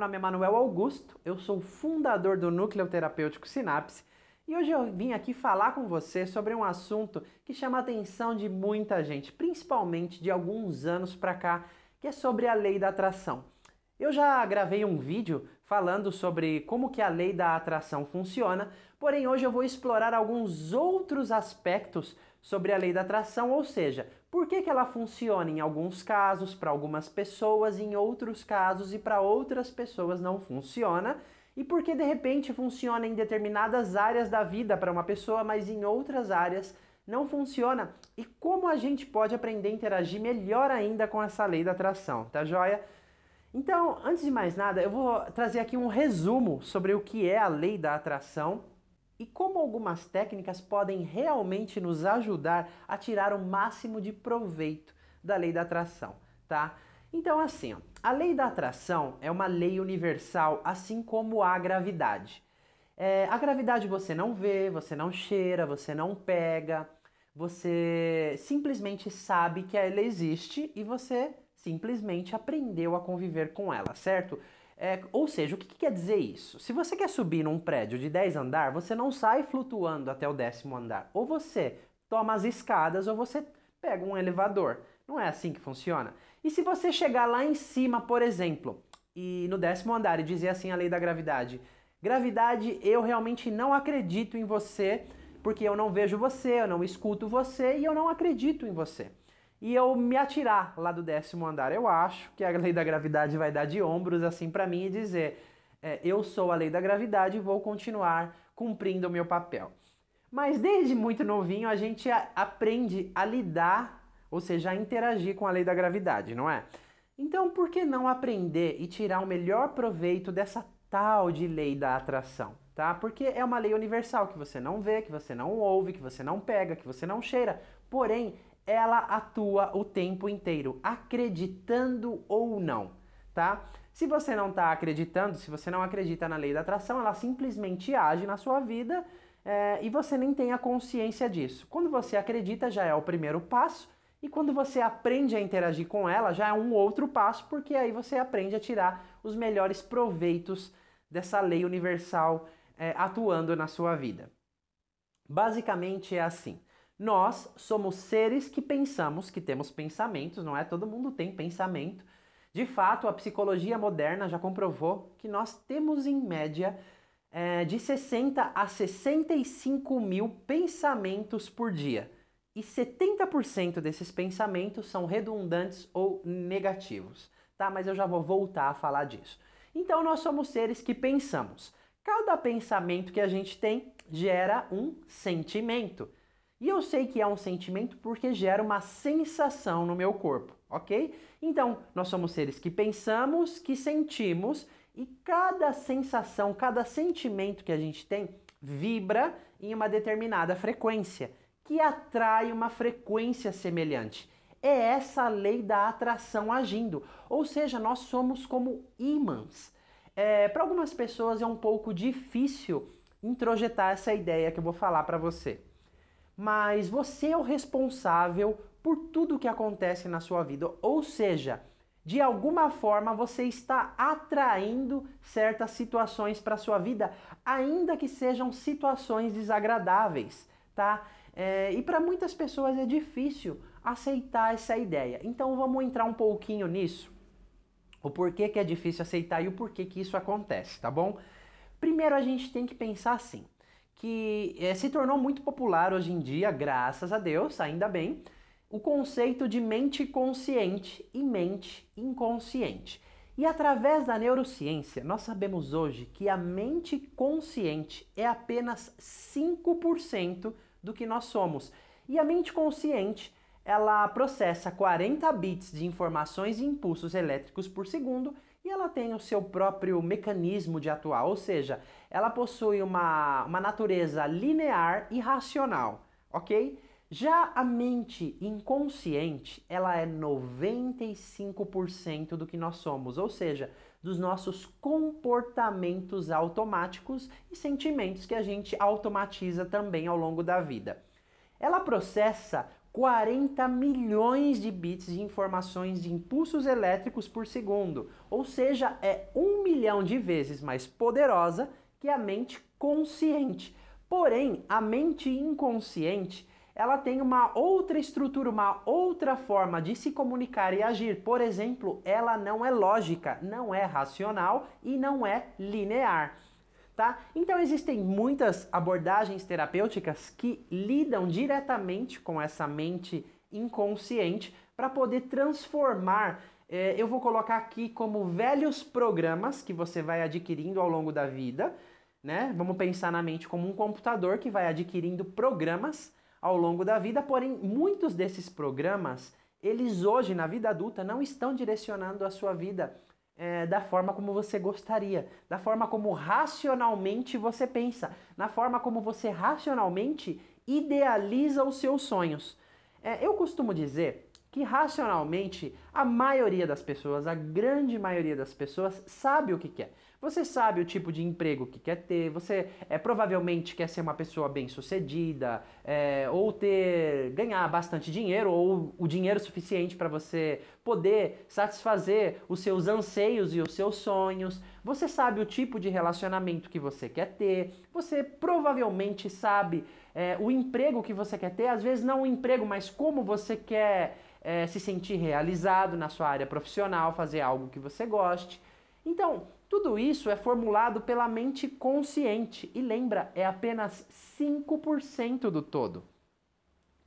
meu nome é Manuel Augusto, eu sou fundador do Núcleo Terapêutico Sinapse e hoje eu vim aqui falar com você sobre um assunto que chama a atenção de muita gente, principalmente de alguns anos para cá, que é sobre a lei da atração. Eu já gravei um vídeo falando sobre como que a lei da atração funciona, porém hoje eu vou explorar alguns outros aspectos sobre a lei da atração, ou seja, por que, que ela funciona em alguns casos para algumas pessoas, em outros casos e para outras pessoas não funciona, e por que de repente funciona em determinadas áreas da vida para uma pessoa, mas em outras áreas não funciona, e como a gente pode aprender a interagir melhor ainda com essa lei da atração, tá joia? Então, antes de mais nada, eu vou trazer aqui um resumo sobre o que é a lei da atração e como algumas técnicas podem realmente nos ajudar a tirar o máximo de proveito da lei da atração, tá? Então, assim, ó, a lei da atração é uma lei universal, assim como a gravidade. É, a gravidade você não vê, você não cheira, você não pega, você simplesmente sabe que ela existe e você simplesmente aprendeu a conviver com ela, certo? É, ou seja, o que, que, quer dizer isso? Se você quer subir num prédio de 10 andares, você não sai flutuando até o décimo andar. Ou você toma as escadas ou você pega um elevador. Não é assim que funciona. E se você chegar lá em cima, por exemplo, e no décimo andar e dizer assim a lei da gravidade: Gravidade, eu realmente não acredito em você, porque eu não vejo você, eu não escuto você e eu não acredito em você e eu me atirar lá do décimo andar. Eu acho que a lei da gravidade vai dar de ombros assim para mim e dizer: é, eu sou a lei da gravidade e vou continuar cumprindo o meu papel. Mas desde muito novinho a gente a aprende a lidar, ou seja, a interagir com a lei da gravidade, não é? Então por que não aprender e tirar o melhor proveito dessa tal de lei da atração? Tá? Porque é uma lei universal que você não vê, que você não ouve, que você não pega, que você não cheira. Porém, ela atua o tempo inteiro, acreditando ou não, tá? Se você não está acreditando, se você não acredita na lei da atração, ela simplesmente age na sua vida é, e você nem tem a consciência disso. Quando você acredita, já é o primeiro passo, e quando você aprende a interagir com ela, já é um outro passo, porque aí você aprende a tirar os melhores proveitos dessa lei universal é, atuando na sua vida. Basicamente é assim. Nós somos seres que pensamos, que temos pensamentos, não é? Todo mundo tem pensamento. De fato, a psicologia moderna já comprovou que nós temos, em média, é, de 60 a 65 mil pensamentos por dia. E 70% desses pensamentos são redundantes ou negativos. Tá? Mas eu já vou voltar a falar disso. Então, nós somos seres que pensamos. Cada pensamento que a gente tem gera um sentimento. E eu sei que é um sentimento porque gera uma sensação no meu corpo, ok? Então, nós somos seres que pensamos, que sentimos, e cada sensação, cada sentimento que a gente tem vibra em uma determinada frequência, que atrai uma frequência semelhante. É essa a lei da atração agindo, ou seja, nós somos como ímãs. É, para algumas pessoas é um pouco difícil introjetar essa ideia que eu vou falar para você mas você é o responsável por tudo que acontece na sua vida. Ou seja, de alguma forma você está atraindo certas situações para sua vida, ainda que sejam situações desagradáveis, tá? É, e para muitas pessoas é difícil aceitar essa ideia. Então vamos entrar um pouquinho nisso. O porquê que é difícil aceitar e o porquê que isso acontece, tá bom? Primeiro a gente tem que pensar assim que é, se tornou muito popular hoje em dia, graças a Deus, ainda bem, o conceito de mente consciente e mente inconsciente. E através da neurociência, nós sabemos hoje que a mente consciente é apenas 5% do que nós somos. E a mente consciente, ela processa 40 bits de informações e impulsos elétricos por segundo e ela tem o seu próprio mecanismo de atuar, ou seja, ela possui uma, uma natureza linear e racional, ok? Já a mente inconsciente, ela é 95% do que nós somos, ou seja, dos nossos comportamentos automáticos e sentimentos que a gente automatiza também ao longo da vida. Ela processa 40 milhões de bits de informações de impulsos elétricos por segundo, ou seja, é um milhão de vezes mais poderosa que a mente consciente. Porém, a mente inconsciente ela tem uma outra estrutura, uma outra forma de se comunicar e agir. Por exemplo, ela não é lógica, não é racional e não é linear tá? Então existem muitas abordagens terapêuticas que lidam diretamente com essa mente inconsciente para poder transformar. Eh, eu vou colocar aqui como velhos programas que você vai adquirindo ao longo da vida, né? Vamos pensar na mente como um computador que vai adquirindo programas ao longo da vida, porém muitos desses programas eles hoje na vida adulta não estão direcionando a sua vida é, da forma como você gostaria, da forma como racionalmente você pensa, na forma como você racionalmente idealiza os seus sonhos. É, eu costumo dizer que racionalmente a maioria das pessoas, a grande maioria das pessoas, sabe o que quer. Você sabe o tipo de emprego que quer ter, você é, provavelmente quer ser uma pessoa bem sucedida, é, ou ter ganhar bastante dinheiro, ou o dinheiro suficiente para você poder satisfazer os seus anseios e os seus sonhos. Você sabe o tipo de relacionamento que você quer ter, você provavelmente sabe é, o emprego que você quer ter, às vezes não o emprego, mas como você quer é, se sentir realizado na sua área profissional, fazer algo que você goste. Então, tudo isso é formulado pela mente consciente e lembra, é apenas 5% do todo.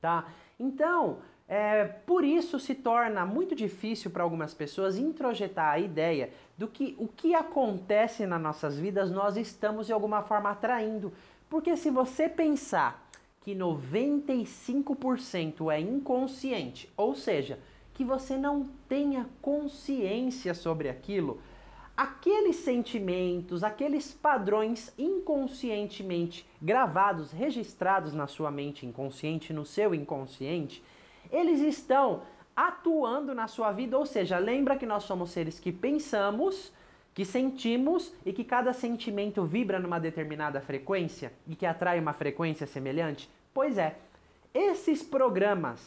Tá? Então, é, por isso se torna muito difícil para algumas pessoas introjetar a ideia do que o que acontece nas nossas vidas nós estamos de alguma forma atraindo. Porque se você pensar que 95% é inconsciente, ou seja, que você não tenha consciência sobre aquilo, aqueles sentimentos, aqueles padrões inconscientemente gravados, registrados na sua mente inconsciente, no seu inconsciente, eles estão atuando na sua vida, ou seja, lembra que nós somos seres que pensamos, que sentimos e que cada sentimento vibra numa determinada frequência e que atrai uma frequência semelhante? Pois é, esses programas,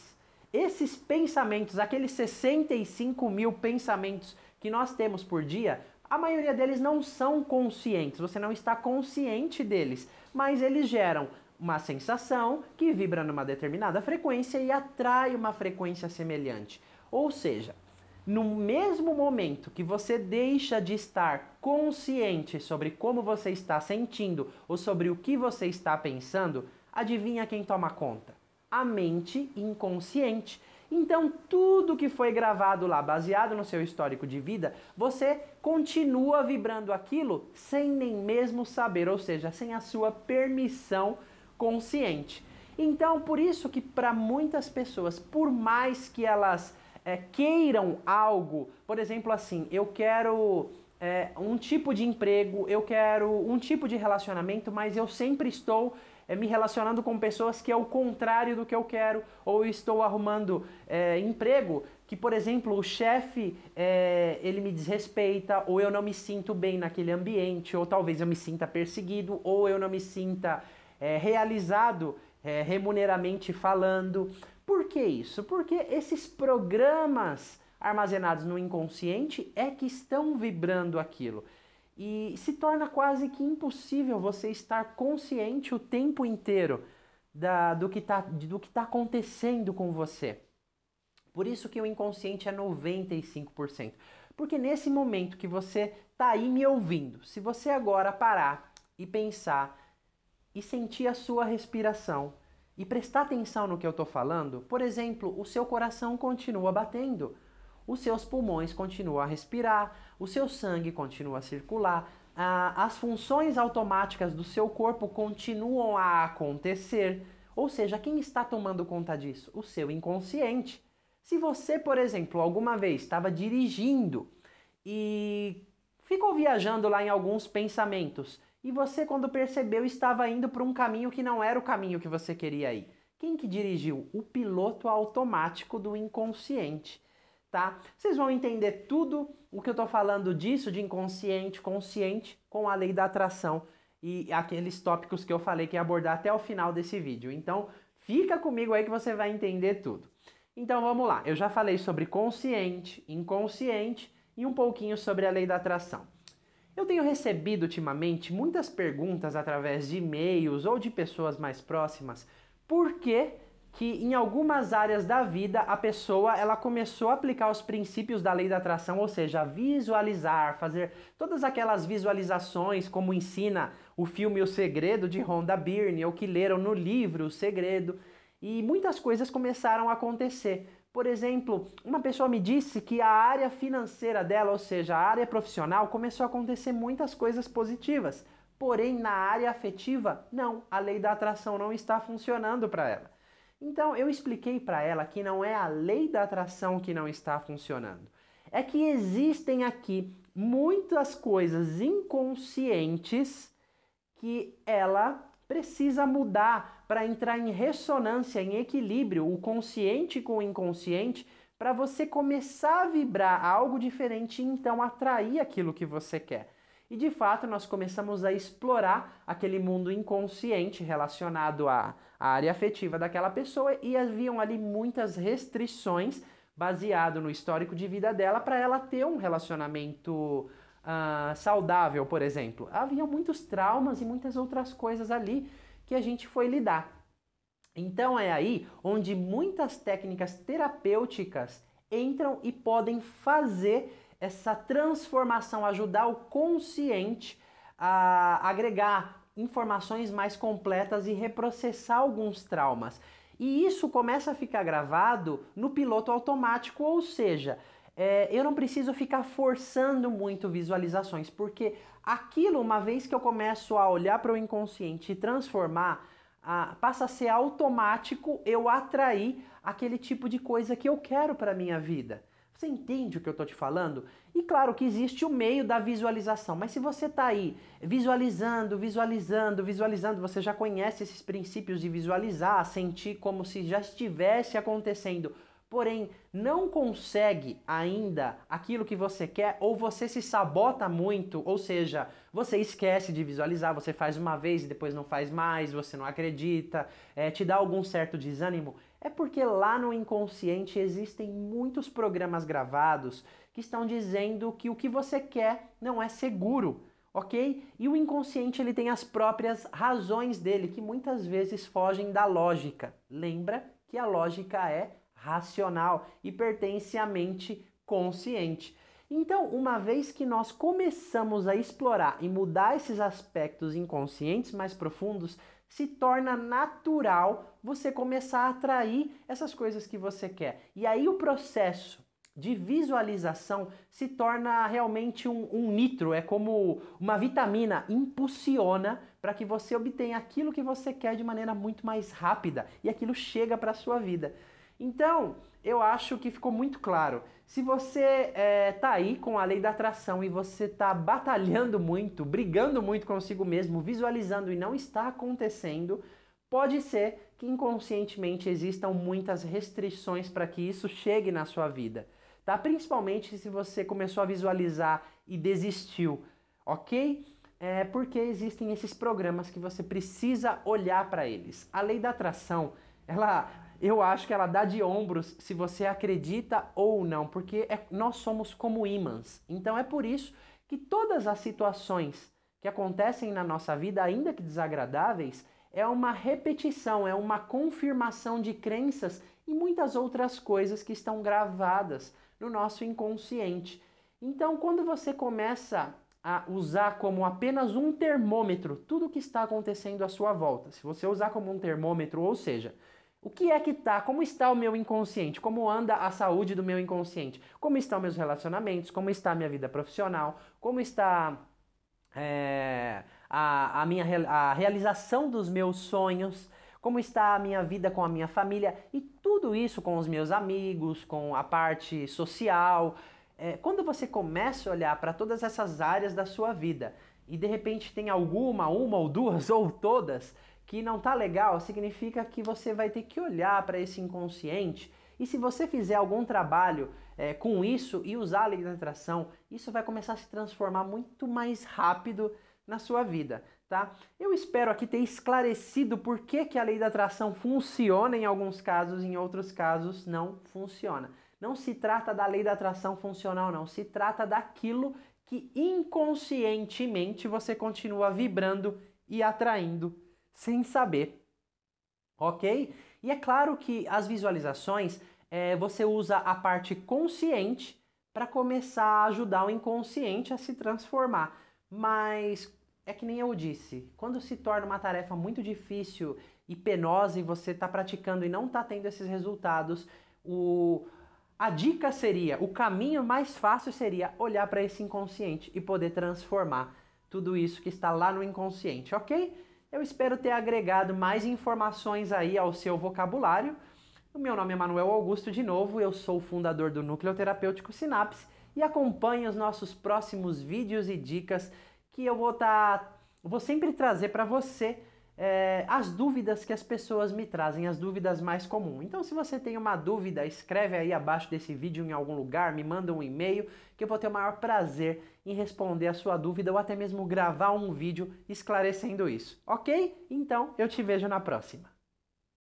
esses pensamentos, aqueles 65 mil pensamentos que nós temos por dia, a maioria deles não são conscientes, você não está consciente deles, mas eles geram uma sensação que vibra numa determinada frequência e atrai uma frequência semelhante. Ou seja, no mesmo momento que você deixa de estar consciente sobre como você está sentindo ou sobre o que você está pensando, adivinha quem toma conta? A mente inconsciente. Então, tudo que foi gravado lá, baseado no seu histórico de vida, você continua vibrando aquilo sem nem mesmo saber, ou seja, sem a sua permissão consciente. Então, por isso que para muitas pessoas, por mais que elas é, queiram algo, por exemplo, assim, eu quero é, um tipo de emprego, eu quero um tipo de relacionamento, mas eu sempre estou é, me relacionando com pessoas que é o contrário do que eu quero, ou estou arrumando é, emprego que, por exemplo, o chefe é, ele me desrespeita, ou eu não me sinto bem naquele ambiente, ou talvez eu me sinta perseguido, ou eu não me sinta é, realizado é, remuneramente falando. Por que isso? Porque esses programas armazenados no inconsciente é que estão vibrando aquilo. E se torna quase que impossível você estar consciente o tempo inteiro da, do que está tá acontecendo com você. Por isso que o inconsciente é 95%. Porque nesse momento que você está aí me ouvindo, se você agora parar e pensar e sentir a sua respiração, e prestar atenção no que eu estou falando, por exemplo, o seu coração continua batendo, os seus pulmões continuam a respirar, o seu sangue continua a circular, a, as funções automáticas do seu corpo continuam a acontecer. Ou seja, quem está tomando conta disso? O seu inconsciente. Se você, por exemplo, alguma vez estava dirigindo e ficou viajando lá em alguns pensamentos e você, quando percebeu, estava indo para um caminho que não era o caminho que você queria ir. Quem que dirigiu? O piloto automático do inconsciente, tá? Vocês vão entender tudo o que eu tô falando disso, de inconsciente, consciente, com a lei da atração e aqueles tópicos que eu falei que ia abordar até o final desse vídeo. Então, fica comigo aí que você vai entender tudo. Então, vamos lá. Eu já falei sobre consciente, inconsciente e um pouquinho sobre a lei da atração. Eu tenho recebido ultimamente muitas perguntas através de e-mails ou de pessoas mais próximas, por que que em algumas áreas da vida a pessoa ela começou a aplicar os princípios da lei da atração, ou seja, visualizar, fazer todas aquelas visualizações como ensina o filme O Segredo de Rhonda Byrne ou que leram no livro O Segredo, e muitas coisas começaram a acontecer. Por exemplo, uma pessoa me disse que a área financeira dela, ou seja, a área profissional, começou a acontecer muitas coisas positivas. Porém, na área afetiva, não, a lei da atração não está funcionando para ela. Então, eu expliquei para ela que não é a lei da atração que não está funcionando. É que existem aqui muitas coisas inconscientes que ela precisa mudar para entrar em ressonância, em equilíbrio, o consciente com o inconsciente, para você começar a vibrar algo diferente e então atrair aquilo que você quer. E de fato, nós começamos a explorar aquele mundo inconsciente relacionado à, área afetiva daquela pessoa e haviam ali muitas restrições baseado no histórico de vida dela para ela ter um relacionamento ah, saudável, por exemplo. Havia muitos traumas e muitas outras coisas ali que a gente foi lidar. Então é aí onde muitas técnicas terapêuticas entram e podem fazer essa transformação, ajudar o consciente a agregar informações mais completas e reprocessar alguns traumas. E isso começa a ficar gravado no piloto automático, ou seja, é, eu não preciso ficar forçando muito visualizações, porque aquilo, uma vez que eu começo a olhar para o inconsciente e transformar, a, passa a ser automático eu atrair aquele tipo de coisa que eu quero para minha vida. Você entende o que eu estou te falando? E claro que existe o meio da visualização, mas se você está aí visualizando, visualizando, visualizando, você já conhece esses princípios de visualizar, sentir como se já estivesse acontecendo porém não consegue ainda aquilo que você quer, ou você se sabota muito, ou seja, você esquece de visualizar, você faz uma vez e depois não faz mais, você não acredita, é, te dá algum certo desânimo, é porque lá no inconsciente existem muitos programas gravados que estão dizendo que o que você quer não é seguro ok? E o inconsciente ele tem as próprias razões dele que muitas vezes fogem da lógica. Lembra que a lógica é racional e pertence à mente consciente. Então, uma vez que nós começamos a explorar e mudar esses aspectos inconscientes mais profundos, se torna natural você começar a atrair essas coisas que você quer. E aí o processo de visualização se torna realmente um, um nitro, é como uma vitamina, impulsiona para que você obtenha aquilo que você quer de maneira muito mais rápida e aquilo chega para a sua vida. Então, eu acho que ficou muito claro. Se você é, tá aí com a lei da atração e você tá batalhando muito, brigando muito consigo mesmo, visualizando e não está acontecendo, pode ser que inconscientemente existam muitas restrições para que isso chegue na sua vida. Tá? Principalmente se você começou a visualizar e desistiu, ok? É porque existem esses programas que você precisa olhar para eles. A lei da atração, ela eu acho que ela dá de ombros se você acredita ou não, porque é, nós somos como ímãs. Então é por isso que todas as situações que acontecem na nossa vida, ainda que desagradáveis, é uma repetição, é uma confirmação de crenças e muitas outras coisas que estão gravadas no nosso inconsciente. Então, quando você começa a usar como apenas um termômetro tudo o que está acontecendo à sua volta, se você usar como um termômetro, ou seja, o que é que tá? Como está o meu inconsciente? Como anda a saúde do meu inconsciente? Como estão meus relacionamentos? Como está a minha vida profissional? Como está é, a, a, minha, a realização dos meus sonhos? Como está a minha vida com a minha família? E tudo isso com os meus amigos, com a parte social. É, quando você começa a olhar para todas essas áreas da sua vida e de repente tem alguma, uma ou duas ou todas que não tá legal, significa que você vai ter que olhar para esse inconsciente e se você fizer algum trabalho é, com isso e usar a lei da atração, isso vai começar a se transformar muito mais rápido na sua vida, tá? Eu espero aqui ter esclarecido por que, que a lei da atração funciona em alguns casos, em outros casos não funciona. Não se trata da lei da atração funcional, não. Se trata daquilo que inconscientemente você continua vibrando e atraindo sem saber, ok? E é claro que as visualizações é, você usa a parte consciente para começar a ajudar o inconsciente a se transformar. Mas é que nem eu disse, quando se torna uma tarefa muito difícil e penosa e você está praticando e não está tendo esses resultados, o... a dica seria, o caminho mais fácil seria olhar para esse inconsciente e poder transformar tudo isso que está lá no inconsciente, ok? Eu espero ter agregado mais informações aí ao seu vocabulário. O meu nome é Manuel Augusto de novo, eu sou o fundador do Núcleo Terapêutico Sinapse e acompanhe os nossos próximos vídeos e dicas que eu vou estar tá, vou sempre trazer para você é, as dúvidas que as pessoas me trazem, as dúvidas mais comuns. Então, se você tem uma dúvida, escreve aí abaixo desse vídeo em algum lugar, me manda um e-mail, que eu vou ter o maior prazer em responder a sua dúvida ou até mesmo gravar um vídeo esclarecendo isso, ok? Então, eu te vejo na próxima.